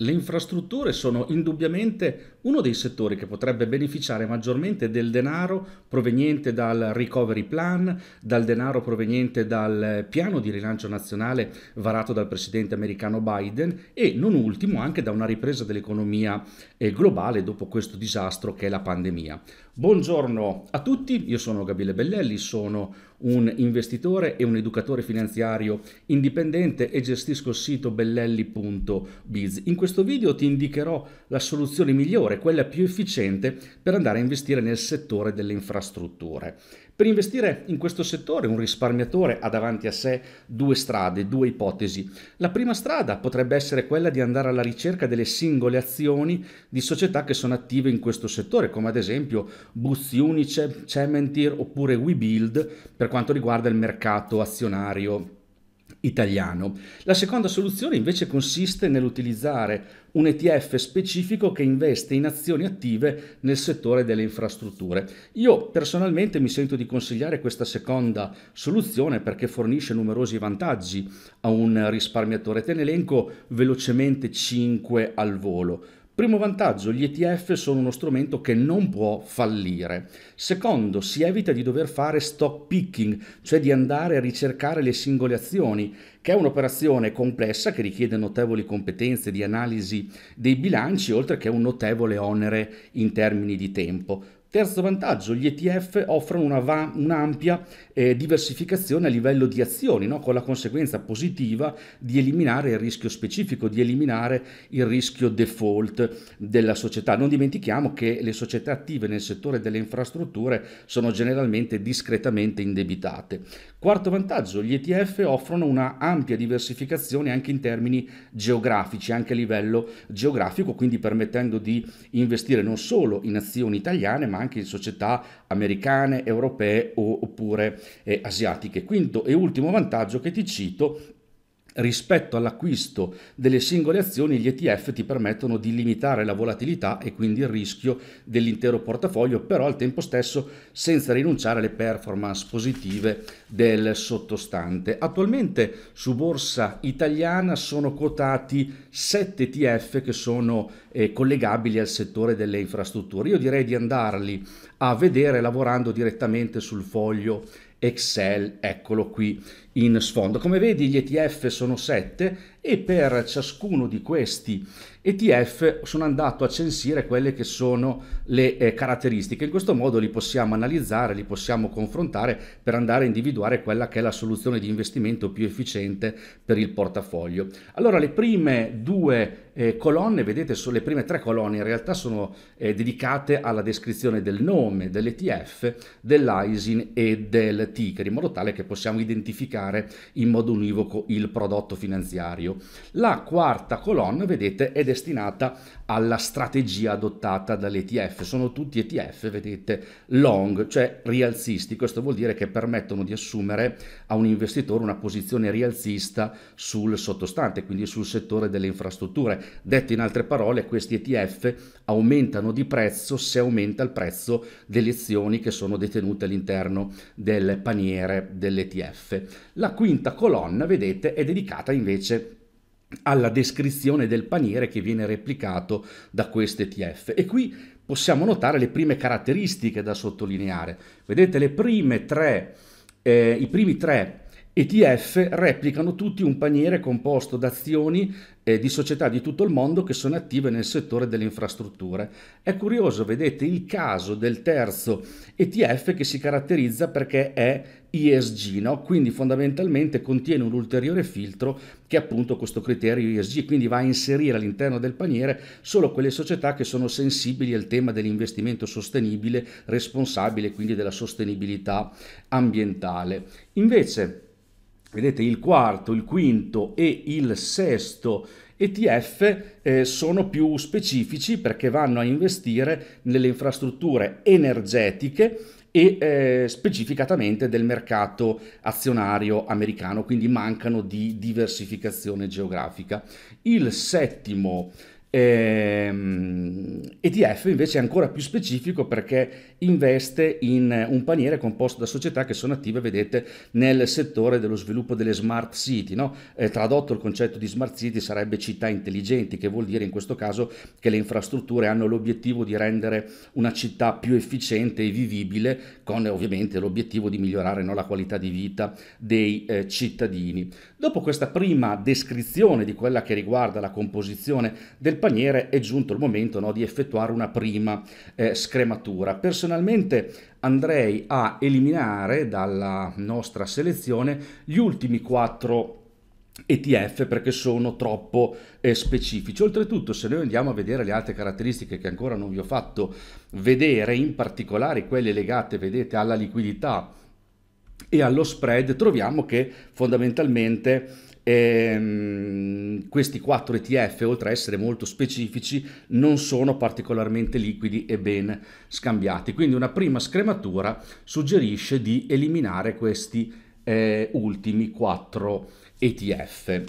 Le infrastrutture sono indubbiamente uno dei settori che potrebbe beneficiare maggiormente del denaro proveniente dal recovery plan, dal denaro proveniente dal piano di rilancio nazionale varato dal presidente americano Biden e non ultimo anche da una ripresa dell'economia eh, globale dopo questo disastro che è la pandemia. Buongiorno a tutti, io sono Gabriele Bellelli, sono un investitore e un educatore finanziario indipendente e gestisco il sito bellelli.biz. In questo video ti indicherò la soluzione migliore, quella più efficiente per andare a investire nel settore delle infrastrutture. Per investire in questo settore un risparmiatore ha davanti a sé due strade, due ipotesi. La prima strada potrebbe essere quella di andare alla ricerca delle singole azioni di società che sono attive in questo settore, come ad esempio Buzzi Unice, Cementir oppure WeBuild per quanto riguarda il mercato azionario italiano. La seconda soluzione invece consiste nell'utilizzare un ETF specifico che investe in azioni attive nel settore delle infrastrutture. Io personalmente mi sento di consigliare questa seconda soluzione perché fornisce numerosi vantaggi a un risparmiatore. Te ne elenco velocemente 5 al volo Primo vantaggio, gli ETF sono uno strumento che non può fallire. Secondo, si evita di dover fare stock picking, cioè di andare a ricercare le singole azioni, che è un'operazione complessa che richiede notevoli competenze di analisi dei bilanci, oltre che un notevole onere in termini di tempo. Terzo vantaggio, gli ETF offrono una un'ampia eh, diversificazione a livello di azioni, no? con la conseguenza positiva di eliminare il rischio specifico, di eliminare il rischio default della società. Non dimentichiamo che le società attive nel settore delle infrastrutture sono generalmente discretamente indebitate. Quarto vantaggio, gli ETF offrono una ampia diversificazione anche in termini geografici, anche a livello geografico, quindi permettendo di investire non solo in azioni italiane, ma anche in società americane, europee oppure eh, asiatiche. Quinto e ultimo vantaggio che ti cito rispetto all'acquisto delle singole azioni, gli ETF ti permettono di limitare la volatilità e quindi il rischio dell'intero portafoglio, però al tempo stesso senza rinunciare alle performance positive del sottostante. Attualmente su borsa italiana sono quotati 7 ETF che sono eh, collegabili al settore delle infrastrutture. Io direi di andarli a vedere lavorando direttamente sul foglio Excel, eccolo qui in sfondo. Come vedi gli ETF sono 7 e per ciascuno di questi ETF sono andato a censire quelle che sono le eh, caratteristiche. In questo modo li possiamo analizzare, li possiamo confrontare per andare a individuare quella che è la soluzione di investimento più efficiente per il portafoglio. Allora le prime due eh, colonne, vedete, sono le prime tre colonne in realtà sono eh, dedicate alla descrizione del nome dell'ETF, dell'ISIN e del ticker, in modo tale che possiamo identificare in modo univoco il prodotto finanziario. La quarta colonna, vedete, è destinata alla strategia adottata dall'ETF. Sono tutti ETF, vedete, long, cioè rialzisti. Questo vuol dire che permettono di assumere a un investitore una posizione rialzista sul sottostante, quindi sul settore delle infrastrutture. Detto in altre parole, questi ETF aumentano di prezzo se aumenta il prezzo delle azioni che sono detenute all'interno del paniere dell'ETF. La quinta colonna, vedete, è dedicata invece alla descrizione del paniere che viene replicato da questo ETF. E qui possiamo notare le prime caratteristiche da sottolineare. Vedete le prime tre, eh, i primi tre ETF replicano tutti un paniere composto da azioni eh, di società di tutto il mondo che sono attive nel settore delle infrastrutture. È curioso, vedete, il caso del terzo ETF che si caratterizza perché è ESG, no? quindi fondamentalmente contiene un ulteriore filtro che è appunto questo criterio ESG, quindi va a inserire all'interno del paniere solo quelle società che sono sensibili al tema dell'investimento sostenibile, responsabile, quindi della sostenibilità ambientale. Invece vedete il quarto, il quinto e il sesto ETF eh, sono più specifici perché vanno a investire nelle infrastrutture energetiche e eh, specificatamente del mercato azionario americano, quindi mancano di diversificazione geografica. Il settimo ETF ehm, invece è ancora più specifico perché investe in un paniere composto da società che sono attive, vedete, nel settore dello sviluppo delle smart city. No? Eh, tradotto il concetto di smart city sarebbe città intelligenti, che vuol dire in questo caso che le infrastrutture hanno l'obiettivo di rendere una città più efficiente e vivibile, con ovviamente l'obiettivo di migliorare no, la qualità di vita dei eh, cittadini. Dopo questa prima descrizione di quella che riguarda la composizione del paniere è giunto il momento no, di effettuare una prima eh, scrematura. Personalmente andrei a eliminare dalla nostra selezione gli ultimi quattro ETF perché sono troppo eh, specifici. Oltretutto, se noi andiamo a vedere le altre caratteristiche che ancora non vi ho fatto vedere, in particolare quelle legate, vedete, alla liquidità e allo spread troviamo che fondamentalmente ehm, questi 4 ETF, oltre a essere molto specifici, non sono particolarmente liquidi e ben scambiati. Quindi una prima scrematura suggerisce di eliminare questi eh, ultimi 4 ETF.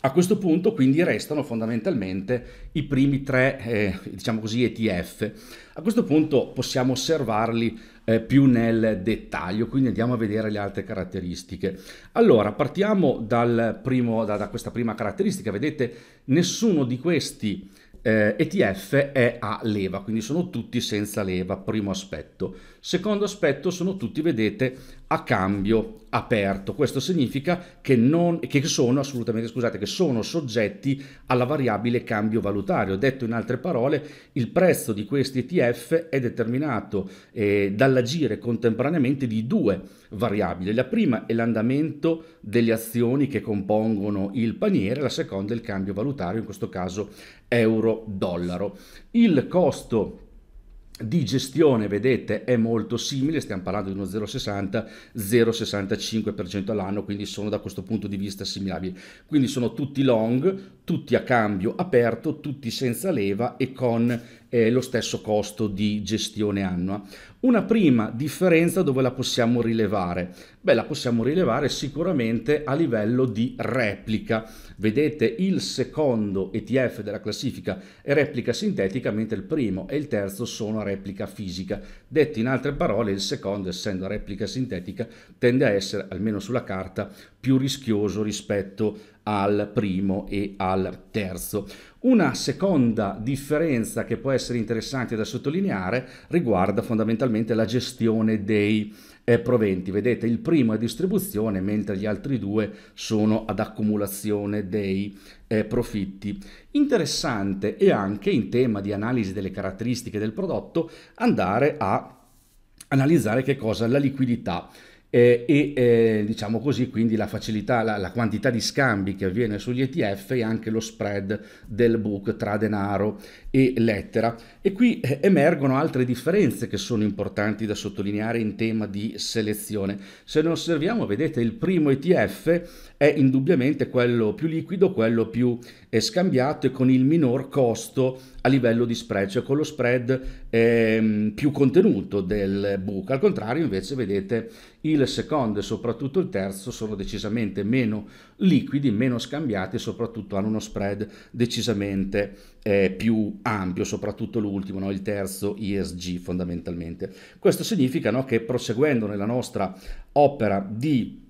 A questo punto quindi restano fondamentalmente i primi tre, eh, diciamo così, ETF. A questo punto possiamo osservarli eh, più nel dettaglio, quindi andiamo a vedere le altre caratteristiche. Allora, partiamo dal primo, da, da, questa prima caratteristica, vedete nessuno di questi eh, ETF è a leva, quindi sono tutti senza leva, primo aspetto. Secondo aspetto sono tutti, vedete, a cambio aperto. Questo significa che, non, che, sono assolutamente scusate, che sono soggetti alla variabile cambio valutario. Detto in altre parole, il prezzo di questi ETF è determinato eh, dall'agire contemporaneamente di due variabili. La prima è l'andamento delle azioni che compongono il paniere, la seconda è il cambio valutario, in questo caso euro-dollaro. Il costo di gestione, vedete, è molto simile, stiamo parlando di uno 0,60, 0,65% all'anno, quindi sono da questo punto di vista assimilabili. Quindi sono tutti long, tutti a cambio aperto, tutti senza leva e con eh, lo stesso costo di gestione annua. Una prima differenza dove la possiamo rilevare? Beh, la possiamo rilevare sicuramente a livello di replica. Vedete il secondo ETF della classifica è replica sintetica, mentre il primo e il terzo sono replica fisica. Detto in altre parole, il secondo, essendo replica sintetica, tende a essere, almeno sulla carta, più rischioso rispetto al primo e al terzo. Una seconda differenza che può essere interessante da sottolineare riguarda fondamentalmente la gestione dei eh, proventi. Vedete, il primo è distribuzione, mentre gli altri due sono ad accumulazione dei eh, profitti. Interessante è anche in tema di analisi delle caratteristiche del prodotto andare a analizzare che cosa la liquidità eh, e eh, diciamo così quindi la facilità, la, la, quantità di scambi che avviene sugli ETF e anche lo spread del book tra denaro e lettera. E qui eh, emergono altre differenze che sono importanti da sottolineare in tema di selezione. Se ne osserviamo, vedete, il primo ETF è indubbiamente quello più liquido, quello più eh, scambiato e con il minor costo a livello di spread, cioè con lo spread ehm, più contenuto del book. Al contrario, invece, vedete il secondo e soprattutto il terzo sono decisamente meno liquidi, meno scambiati e soprattutto hanno uno spread decisamente eh, più ampio, soprattutto l'ultimo, no? il terzo ESG fondamentalmente. Questo significa no, che proseguendo nella nostra opera di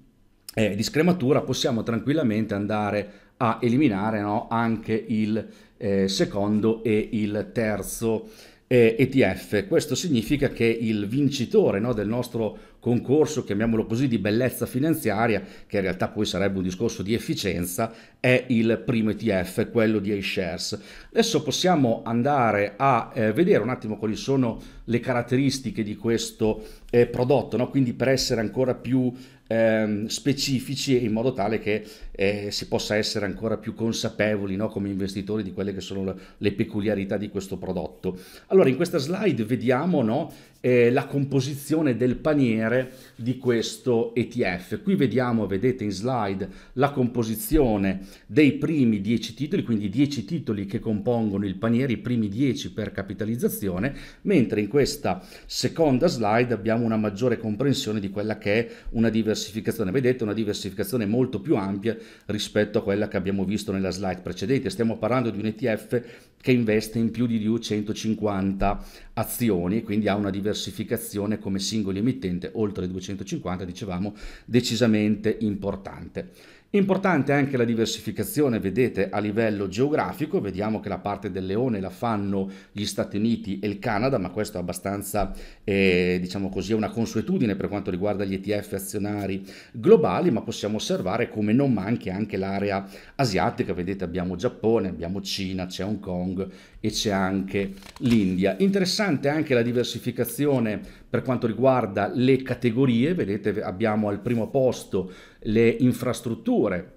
eh, di scrematura possiamo tranquillamente andare a eliminare no, anche il eh, secondo e il terzo eh, ETF. Questo significa che il vincitore no, del nostro concorso, chiamiamolo così, di bellezza finanziaria, che in realtà poi sarebbe un discorso di efficienza, è il primo ETF, quello di iShares. Adesso possiamo andare a eh, vedere un attimo quali sono le caratteristiche di questo eh, prodotto, no? quindi per essere ancora più Ehm, specifici in modo tale che eh, si possa essere ancora più consapevoli no, come investitori di quelle che sono le, peculiarità di questo prodotto. Allora in questa slide vediamo no, eh, la composizione del paniere di questo ETF. Qui vediamo, vedete in slide, la composizione dei primi 10 titoli, quindi 10 titoli che compongono il paniere, i primi 10 per capitalizzazione, mentre in questa seconda slide abbiamo una maggiore comprensione di quella che è una diversificazione. Vedete una diversificazione molto più ampia rispetto a quella che abbiamo visto nella slide precedente. Stiamo parlando di un ETF che investe in più di 250 azioni e quindi ha una diversificazione come singoli emittente oltre i 250, dicevamo, decisamente importante. Importante anche la diversificazione, vedete, a livello geografico, vediamo che la parte del leone la fanno gli Stati Uniti e il Canada, ma questo è abbastanza, eh, diciamo così, una consuetudine per quanto riguarda gli ETF azionari globali, ma possiamo osservare come non manchi anche l'area asiatica, vedete abbiamo Giappone, abbiamo Cina, c'è Hong Kong e c'è anche l'India. Interessante anche la diversificazione per quanto riguarda le categorie, vedete abbiamo al primo posto le infrastrutture,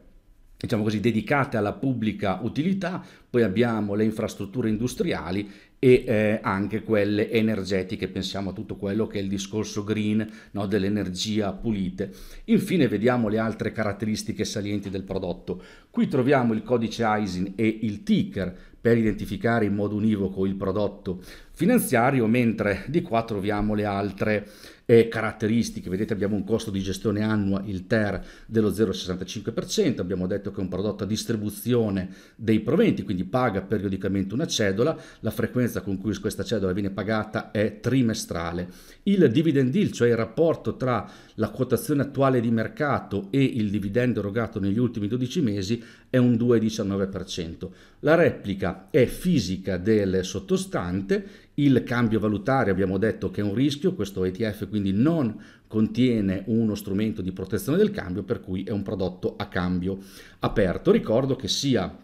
diciamo così, dedicate alla pubblica utilità, poi abbiamo le infrastrutture industriali e eh, anche quelle energetiche, pensiamo a tutto quello che è il discorso green, no, dell'energia pulite. Infine vediamo le altre caratteristiche salienti del prodotto. Qui troviamo il codice ISIN e il ticker per identificare in modo univoco il prodotto finanziario, mentre di qua troviamo le altre eh, caratteristiche. Vedete abbiamo un costo di gestione annua, il TER, dello 0,65%, abbiamo detto che è un prodotto a distribuzione dei proventi, quindi paga periodicamente una cedola, la frequenza con cui questa cedola viene pagata è trimestrale. Il dividend yield, cioè il rapporto tra la quotazione attuale di mercato e il dividendo erogato negli ultimi 12 mesi, è un 2,19%. La replica è fisica del sottostante, il cambio valutario abbiamo detto che è un rischio, questo ETF quindi non contiene uno strumento di protezione del cambio per cui è un prodotto a cambio aperto. Ricordo che sia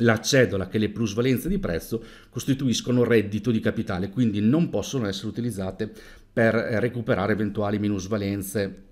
la cedola che le plusvalenze di prezzo costituiscono reddito di capitale, quindi non possono essere utilizzate per recuperare eventuali minusvalenze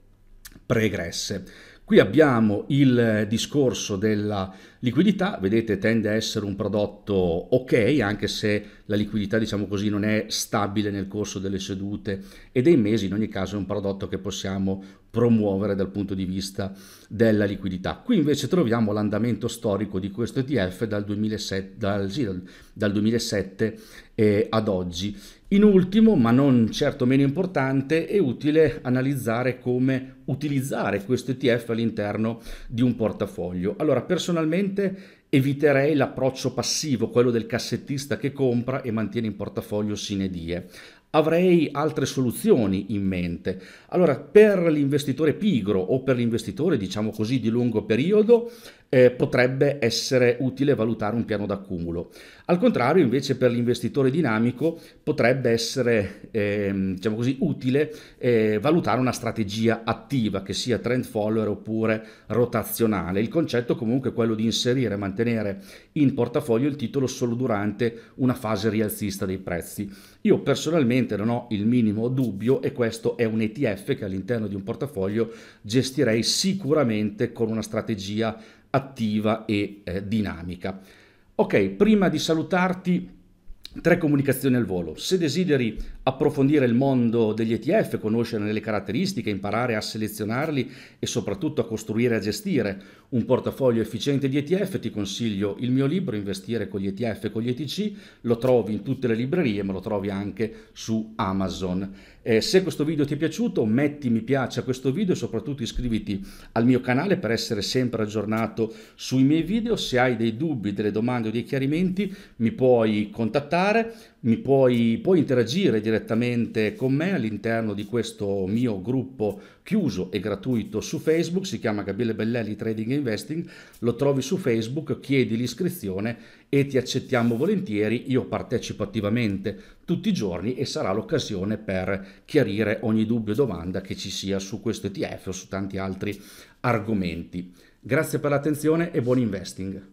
pregresse. Qui abbiamo il discorso della liquidità, vedete tende a essere un prodotto ok, anche se la liquidità diciamo così non è stabile nel corso delle sedute e dei mesi, in ogni caso è un prodotto che possiamo promuovere dal punto di vista della liquidità. Qui invece troviamo l'andamento storico di questo ETF dal 2007, dal, sì, dal 2007 eh, ad oggi in ultimo, ma non certo meno importante, è utile analizzare come utilizzare questo ETF all'interno di un portafoglio. Allora, personalmente eviterei l'approccio passivo, quello del cassettista che compra e mantiene in portafoglio sine die avrei altre soluzioni in mente. Allora, per l'investitore pigro o per l'investitore, diciamo così, di lungo periodo, eh, potrebbe essere utile valutare un piano d'accumulo. Al contrario, invece, per l'investitore dinamico potrebbe essere, eh, diciamo così, utile eh, valutare una strategia attiva, che sia trend follower oppure rotazionale. Il concetto comunque è quello di inserire e mantenere in portafoglio il titolo solo durante una fase rialzista dei prezzi. Io personalmente assolutamente non ho il minimo dubbio e questo è un ETF che all'interno di un portafoglio gestirei sicuramente con una strategia attiva e eh, dinamica. Ok, prima di salutarti tre comunicazioni al volo. Se desideri approfondire il mondo degli ETF, conoscere le caratteristiche, imparare a selezionarli e soprattutto a costruire e a gestire un portafoglio efficiente di ETF, ti consiglio il mio libro Investire con gli ETF e con gli ETC, lo trovi in tutte le librerie ma lo trovi anche su Amazon. Eh, se questo video ti è piaciuto metti mi piace a questo video e soprattutto iscriviti al mio canale per essere sempre aggiornato sui miei video, se hai dei dubbi, delle domande o dei chiarimenti mi puoi contattare mi puoi, puoi, interagire direttamente con me all'interno di questo mio gruppo chiuso e gratuito su Facebook, si chiama Gabriele Bellelli Trading Investing, lo trovi su Facebook, chiedi l'iscrizione e ti accettiamo volentieri, io partecipo attivamente tutti i giorni e sarà l'occasione per chiarire ogni dubbio o domanda che ci sia su questo ETF o su tanti altri argomenti. Grazie per l'attenzione e buon investing!